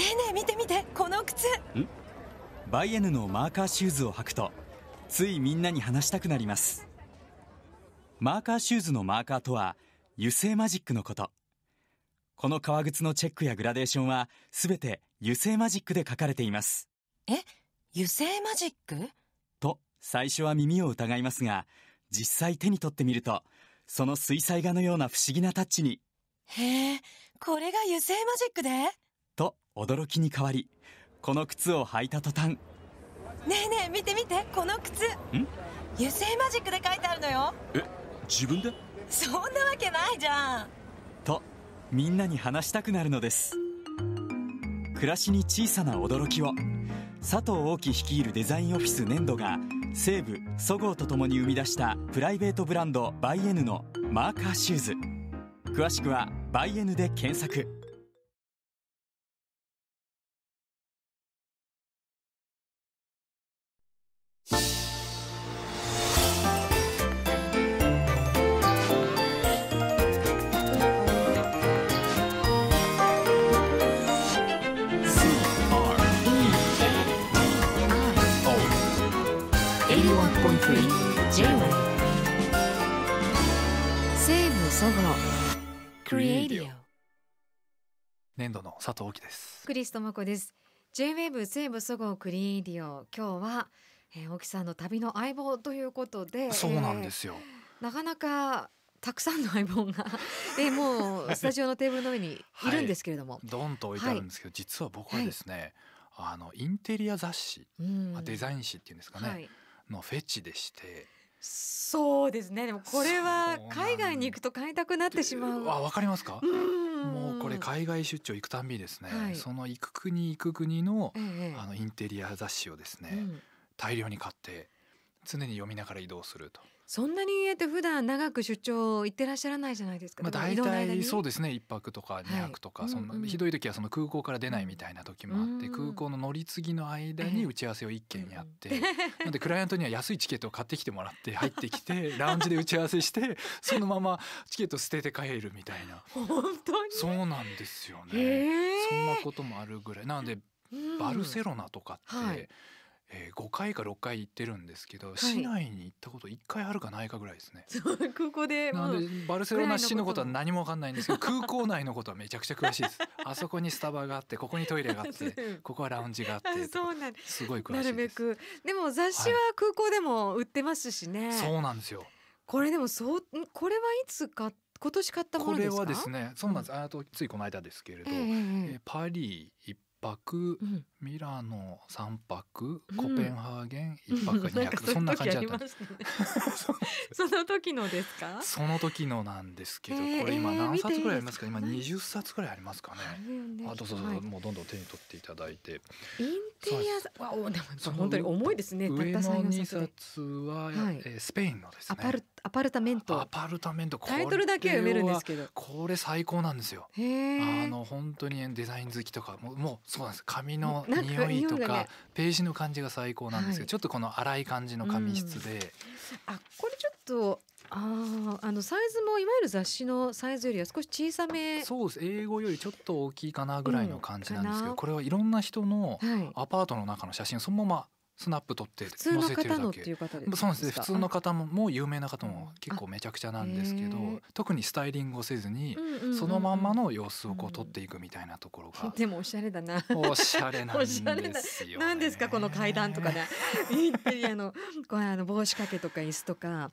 ねえねえ見て見てこの靴バイエヌのマーカーシューズを履くとついみんなに話したくなりますマーカーシューズのマーカーとは油性マジックのことこの革靴のチェックやグラデーションは全て油性マジックで書かれていますえ油性マジックと最初は耳を疑いますが実際手に取ってみるとその水彩画のような不思議なタッチにへえこれが油性マジックでと驚きに変わりこの靴を履いた途端ねえねえ見て見てこの靴油性マジックで書いてあるのよえ自分でそんなわけないじゃんとみんなに話したくなるのです暮らしに小さな驚きを佐藤大樹率いるデザインオフィス粘土が西武そごうとともに生み出したプライベートブランドバイエヌのマーカーシューズ詳しくは「バイエヌ」で検索 J-WAVE 西武そごクリエイディオ年度の佐藤貴ですクリストマコです j ウェ v e 西武そごクリエイディオ今日は、えー、さんの旅の相棒ということでそうなんですよ、えー、なかなかたくさんの相棒がで もう スタジオのテーブルの上にいるんですけれども、はい、と置いてあるんですけど、はい、実は僕はですね、はい、あのインテリア雑誌、うん、デザイン誌っていうんですかね、はいのフェチでして。そうですねでもこれは海外に行くと買いたくなってしまうあわかりますかもうこれ海外出張行くたんびですね、はい、その行く国行く国のええ、あのインテリア雑誌をですね、うん、大量に買って常に読みながら移動するとそんなにえて普段長く出張行ってらっしゃらないじゃないですか。まあ大体そうですね一泊とか二泊とか、そんなひどい時はその空港から出ないみたいな時もあって、空港の乗り継ぎの間に打ち合わせを一件やって、なんでクライアントには安いチケットを買ってきてもらって入ってきて ラウンジで打ち合わせしてそのままチケット捨てて帰るみたいな。本当に。そうなんですよね。そんなこともあるぐらいなのでバルセロナとかって。えー、5回か6回行ってるんですけど、はい、市内に行ったこと1回あるかないかぐらいですね。空港でなんでバルセロナ市のことは何も分かんないんですけど空港内のことはめちゃくちゃ詳しいです。あそこにスタバがあってここにトイレがあってここはラウンジがあってそうなんすごい詳しいです。なるべくでも雑誌は空港でも売ってますしね。はい、そうなんですよこれでもそうこれはいつ買今年買ったものですかこれはですねそうなんです、うん、あとついこの間ですけれど、えー、パリ一泊、うん、ミラノ三泊、コペンハーゲン一泊二泊、うん、そんな感じだった、その時のですかその時のなんですけど、これ今何冊ぐらいありますか今二十冊ぐらいありますかね、あどうぞどうぞ、もうどんどん手に取っていただいてインテリアわおでも本当に重いですね上の2冊は、はえスペインのですねアパルアパルタメントアパルタメントタイトルだけは読めるんですけどこれ最高なんですよあの本当にデザイン好きとかももうそうなんです髪の匂いとか、ね、ページの感じが最高なんですけど、はい、ちょっとこの粗い感じの紙質で、うん、あこれちょっとああのサイズもいわゆる雑誌のサイズよりは少し小さめそうです英語よりちょっと大きいかなぐらいの感じなんですけど、うん、これはいろんな人のアパートの中の写真をそのままスナップ撮って普通の方のっていう方ですそうですね普通の方もも有名な方も結構めちゃくちゃなんですけど特にスタイリングをせずにそのまんまの様子をこう撮っていくみたいなところがでもおしゃれだなおしゃれなんですよ、ね、なんですかこの階段とかねあのこうあの帽子掛けとか椅子とか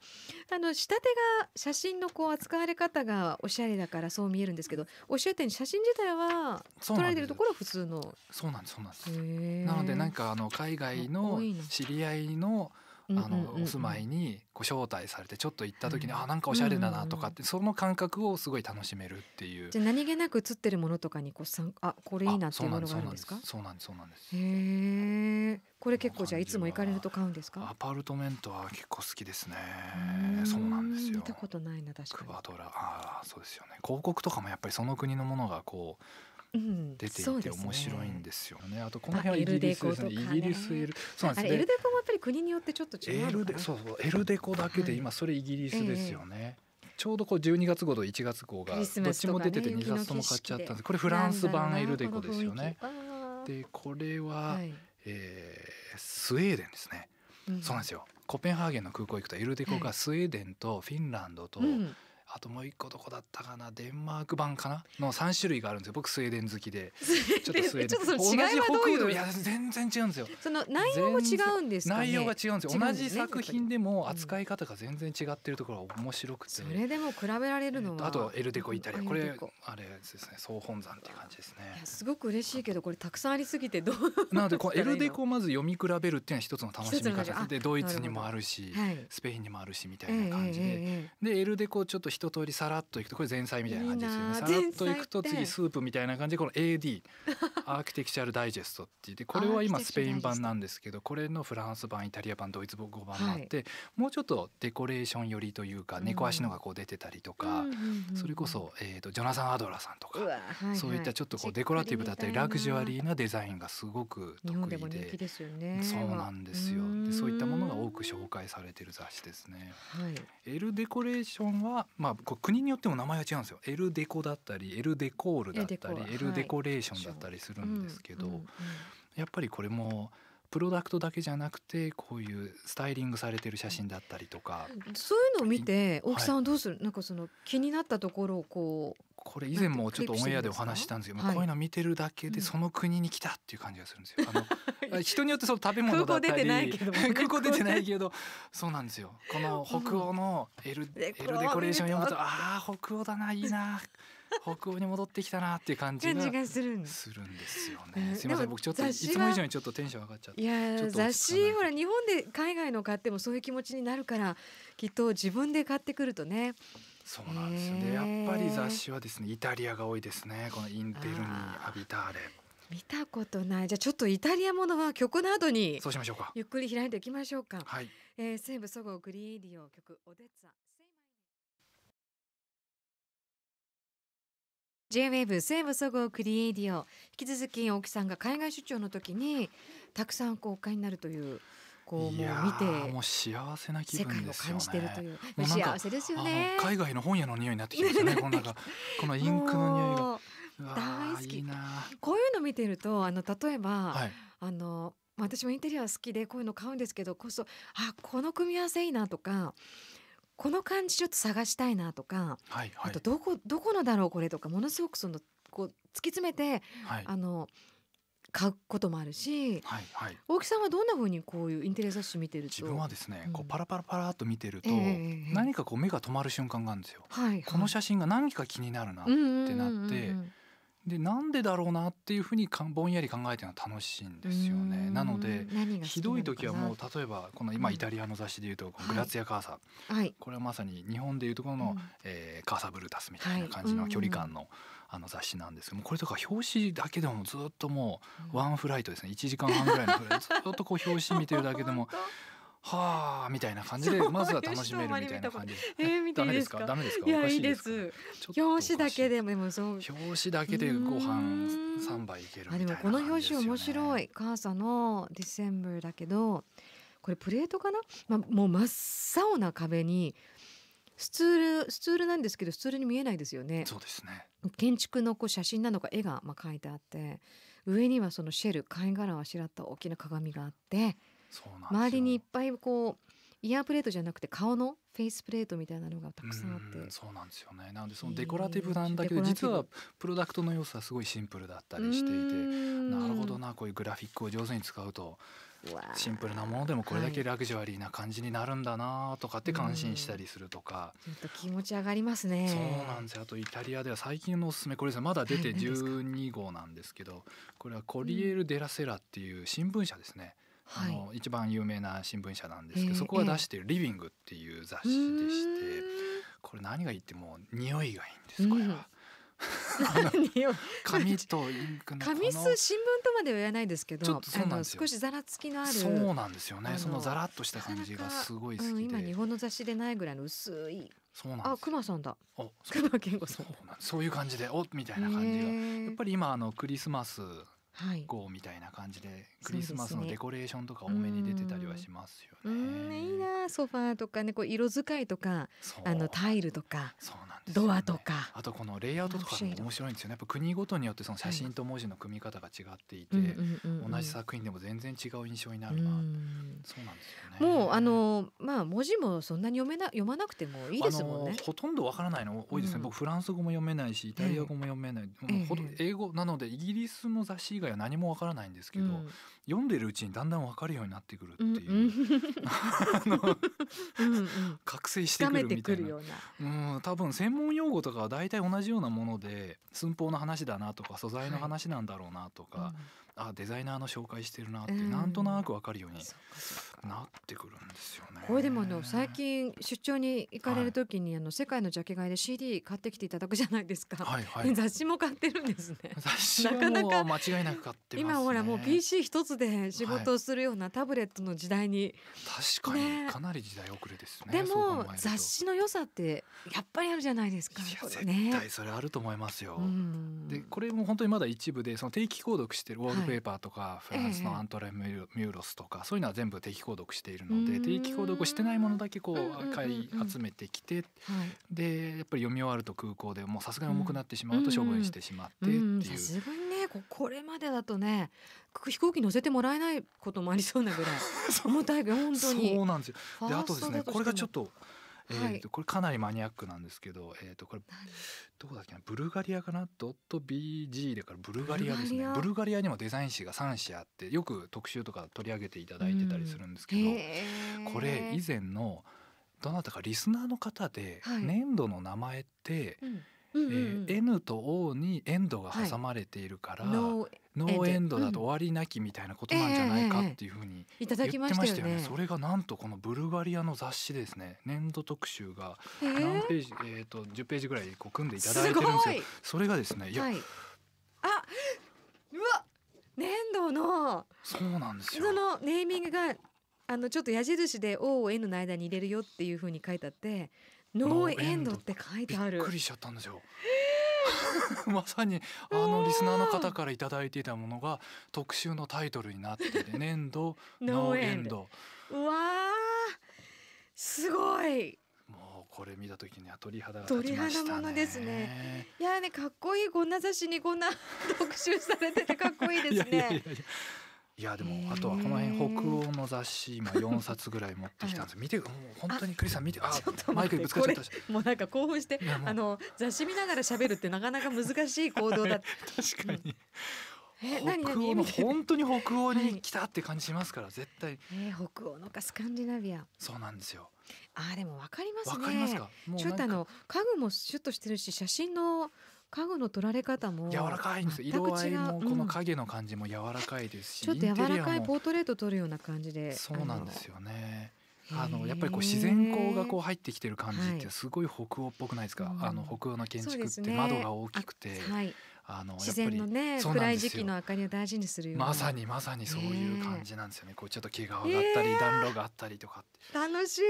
あの下手が写真のこう扱われ方がおしゃれだからそう見えるんですけどおっしゃったように写真自体は撮られてるところは普通のそうなんですそうなんですなのでなんかあの海外の知り合いのあのお住まいにご招待されてちょっと行った時に、うん、あなんかおしゃれだなとかってその感覚をすごい楽しめるっていうじゃ何気なく写ってるものとかにこうさんあこれいいなっていうものがあるんですかそうなんですそうなんですへえこれ結構じゃいつも行かれると買うんですかアパルトメントは結構好きですねそうなんですよ見たことないな確かにクバドラああそうですよね広告とかもやっぱりその国のものがこう出ていて面白いんですよね。あとこの辺はイギリスですね。イギリスエルそうなんですね。エルデコもやっぱり国によってちょっと違うエルデそうそうエルデコだけで今それイギリスですよね。ちょうどこう12月号と1月号がどっちも出てて2冊とも買っちゃったんですこれフランス版エルデコですよね。でこれは、はえスウェーデンですね、そうなんですよコペンハーゲンの空港行くとエルデコがスウェーデンとフィンランドと、あともう一個どこだったかなデンマーク版かなの3種類があるんですよ僕スウェーデン好きでちょっとスウェーデン同じ北欧でいや全然違うんですよその内容も違うんです、ね、内容が違うんですよ、同じ作品でも扱い方が全然違ってるところが面白くて、それでも比べられるのは、えあとエルデコイタリアこれあれですね総本山っていう感じですねすごく嬉しいけどこれたくさんありすぎてどうなのでこ のエルデコをまず読み比べるっていうのは一つの楽しみ方でドイツにもあるし、はい、スペインにもあるしみたいな感じで、えーえー、でエルデコちょっと一通りさらっといくとこれ前菜みたいな感じですよねさらっといくと次スープみたいな感じでこの AD アーキテクチャルダイジェストって言ってこれは今スペイン版なんですけどこれのフランス版イタリア版ドイツ語版もあって、はい、もうちょっとデコレーション寄りというか猫足のがこう出てたりとか、それこそ、えーと、ジョナサン・アドラーさんとか、はいはい、そういったちょっとこうデコラティブだったりラグジュアリーなデザインがすごく得意で、ね、そうなんですよでそういったものが多く紹介されてる雑誌ですね。はい、エルデコレーションは、ままあ、国によっても名前が違うんですよエルデコだったりエルデコールだったりエルデコレーションだったりするんですけど、やっぱりこれもプロダクトだけじゃなくてこういうスタイリングされてる写真だったりとかそういうのを見て大木さんはどうする、はい、なんかその気になったところをこうこれ以前もちょっとオンエアでお話したんですけど、こういうの見てるだけでその国に来たっていう感じがするんですよ。あの 人によってその食べ物だったり空港出てないけど、そうなんですよ。この北欧のエル,、エルデコレーション読むとああ北欧だないいな。北欧に戻ってきたなっていう感じがするんですよね。すみません、僕ちょっといつも以上にちょっとテンション上がっちゃって。いや雑誌ほら日本で海外の買ってもそういう気持ちになるからきっと自分で買ってくるとねそうなんですよねやっぱり雑誌はですねイタリアが多いですねこのインテルにアビターレ見たことないじゃあちょっとイタリアものは曲などにそうしましょうかゆっくり開いていきましょうか、はい、えー、西部そごうグリエディオ曲オデッツァ J-WAVE 西部そごうクリエイディオ引き続き青さんが海外出張の時にたくさんこうお買いになるというこうもう見てもう幸せな気分ですよう幸せですよね。海外の本屋の匂いになってきましたね。このこのインクの匂いが大好き。こういうの見てるとあの例えば、あの私もインテリア好きでこういうの買うんですけどこそあこの組み合わせいいなとか。この感じちょっと探したいなとか、あとどこどこのだろうこれとかものすごくそのこう突き詰めて、あの書くこともあるし、はいはい、大木さんはどんなふうにこういうインテリア雑誌見てると自分はですね、うん、こうパラパラパラと見てると、何かこう目が止まる瞬間があるんですよ。はい、はい、この写真が何か気になるなってなって。でなんでだろうなっていうふうにかぼんやり考えてるのは楽しいんですよね。なのでひどい時はもう例えばこの今イタリアの雑誌でいうと「グラツヤカーサ」はい、これはまさに日本でいうところの、うん、えー、カーサ・ブルタスみたいな感じの距離感の。うんうんうんあの雑誌なんですけどこれとか表紙だけでもずっともうワンフライトですね1時間半ぐらいのフライト ずっとこう表紙見てるだけでも。はあみたいな感じでまずは楽しめるみたいな感じ。えー、見ていいですか？ダメですか？いやいいです。表紙だけでもそう。表紙だけでご飯三杯いけるみたいな、ね、この表紙面白い。母さんのディセンブルだけど、これプレートかな？まあもう真っ青な壁にスツールスツールなんですけどスツールに見えないですよね。そうですね。建築のこう写真なのか絵がまあ書いてあって上にはそのシェル貝殻をあしらった大きな鏡があって周りにいっぱいこうイヤープレートじゃなくて顔のフェイスプレートみたいなのがたくさんあってそうなんですよねなのでそのデコラティブなんだけど実はプロダクトの要素はすごいシンプルだったりしていてなるほどなこういうグラフィックを上手に使うとシンプルなものでもこれだけラグジュアリーな感じになるんだなとかって感心したりするとか、ちょっと気持ち上がりますねそうなんですあとイタリアでは最近のおすすめこれですまだ出て12 号なんですけどこれはコリエル・デラ・セラっていう新聞社ですね、あの一番有名な新聞社なんですけど、そこが出している「リビング」っていう雑誌でして、これ何がいいってもう匂いがいいんですこれは。紙とインクの紙す新聞とまでは言わないですけどあの少しざらつきのあるそうなんですよねそのざらっとした感じがすごい好きで、うん、今日本の雑誌でないぐらいの薄いそうなんあ、熊さんだ。お、熊健吾さん。そういう感じで、おみたいな感じが。やっぱり今あのクリスマス号みたいな感じで、クリスマスのデコレーションとか多めに出てたりはしますよね。いいなソファーとかねこう色使いとかあのタイルとか、そうなんでね、ドアとかあとこのレイアウトとかも面白いんですよねやっぱ国ごとによってその写真と文字の組み方が違っていて、はい、同じ作品でも全然違う印象になるな、そうなんですよねもうあのまあ文字もそんなに読めな読まなくてもいいですもんねほとんどわからないの多いですね、うん、僕フランス語も読めないしイタリア語も読めない、えー、英語なのでイギリスの雑誌以外外は何もわからないんですけど、うん、読んでるうちにだんだんわかるようになってくるっていう、うん うん、覚醒してくるみたいなうん多分専門用語とかは大体同じようなもので寸法の話だなとか素材の話なんだろうなとか、あデザイナーの紹介してるなってなんとなく分かるようになってくるんですよね。これでもあの最近出張に行かれる時に、あの世界のジャケ買いで CD 買ってきていただくじゃないですか、はいはい、雑誌も買ってるんですね。雑誌は間違いなく買ってます、ね、今ほらもう PC 一つで仕事をするようなタブレットの時代に、確かにかなり時代遅れですね。でも雑誌の良さってやっぱりあるじゃないですか。絶対それあると思いますよ。でこれも本当にまだ一部でその定期購読してるウォールペーパーとかフランスのアントレミューロスとか、そういうのは全部定期購読しているので定期購読してないものだけこう買い集めてきて、でやっぱり読み終わると空港でもうさすがに重くなってしまうと処分してしまってっていう。ねこれまでだとね飛行機乗せてもらえないこともありそうなぐらい 重たい本当にそうなんですよであとですねこれがちょっとえーとこれかなりマニアックなんですけど、えー、とこれどこだっけなブルガリアかなドット .bg だからブルガリアですねブルガリアにもデザイン誌が3誌あってよく特集とか取り上げていただいてたりするんですけど、うん、これ以前のどなたかリスナーの方で粘土の名前って、はいうんうんうん、えー、N と O にエンドが挟まれているから、はい、ノーエンドだと終わりなきみたいなことなんじゃないかっていうふうに言ってましたよね。それがなんとこのブルガリアの雑誌ですね年度特集が何ページ、えー、と10ページぐらいこう組んでいただいてるんですよ。それがですねいや、はい、あうわ粘土のそうなんですよそのネーミングがあのちょっと矢印で O を N の間に入れるよっていうふうに書いてあってノーエンドって書いてある。びっくりしちゃったんですよ。まさにあのリスナーの方から頂いていたものが特集のタイトルになってて 「年度ノーエンド」うわすごいもうこれ見た時には鳥肌が立ちましたね。鳥肌ものですね。いやねかっこいいこんな雑誌にこんな 特集されててかっこいいですね。いやいやいやいやでもあとはこの辺北欧の雑誌今4冊ぐらい持ってきたんです見てもう本当にクリスさん見てあちょっとマイクにぶつかっちゃったしもうなんか興奮してあの雑誌見ながら喋るってなかなか難しい行動だ 確かに、え何何北本当に北欧に来たって感じしますから、絶対、えー、北欧のかスカンディナビアそうなんですよあでもわかりますね分かりますかちょっとあの家具もシュッとしてるし写真の家具の取られ方も柔らかいんです色合いもこの影の感じも柔らかいですし、うん、ちょっと柔らかいポートレート撮るような感じでそうなんですよねあのやっぱりこう自然光がこう入ってきてる感じってすごい北欧っぽくないですか、はい、あの北欧の建築って窓が大きくて、はい、あのやっぱり自然のね暗い時期の明かりを大事にするようなまさにまさにそういう感じなんですよね、こうちょっと毛が上がったり、暖炉があったりとか楽しい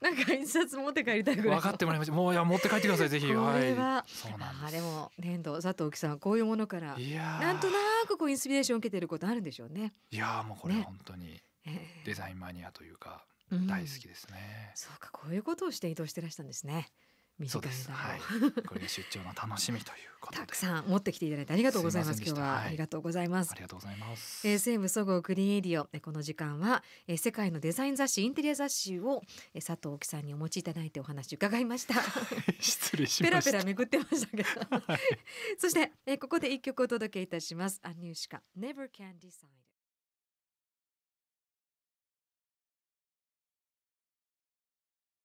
なんか印刷持って帰りたいぐらい。分かってもらいました。もういや持って帰ってくださいぜひ。これは、はい、そうなんです。でも粘土佐藤貴さんはこういうものからいやなんとなくこうインスピレーションを受けてることあるんでしょうね。いやもうこれ本当にデザインマニアというか、大好きですね、うん、そうかこういうことをして移動してらしたんですね。短い間はい、これが出張の楽しみということでたくさん持ってきていただいてありがとうございます今日はありがとうございます、ありがとうございますえ SM そごうクリーンエディオこの時間はえ世界のデザイン雑誌インテリア雑誌をえ佐藤沖さんにお持ちいただいてお話伺いました 失礼しました。ペラペラめくってましたけどそしてえここで一曲お届けいたしますアニューシカ Never Can Decide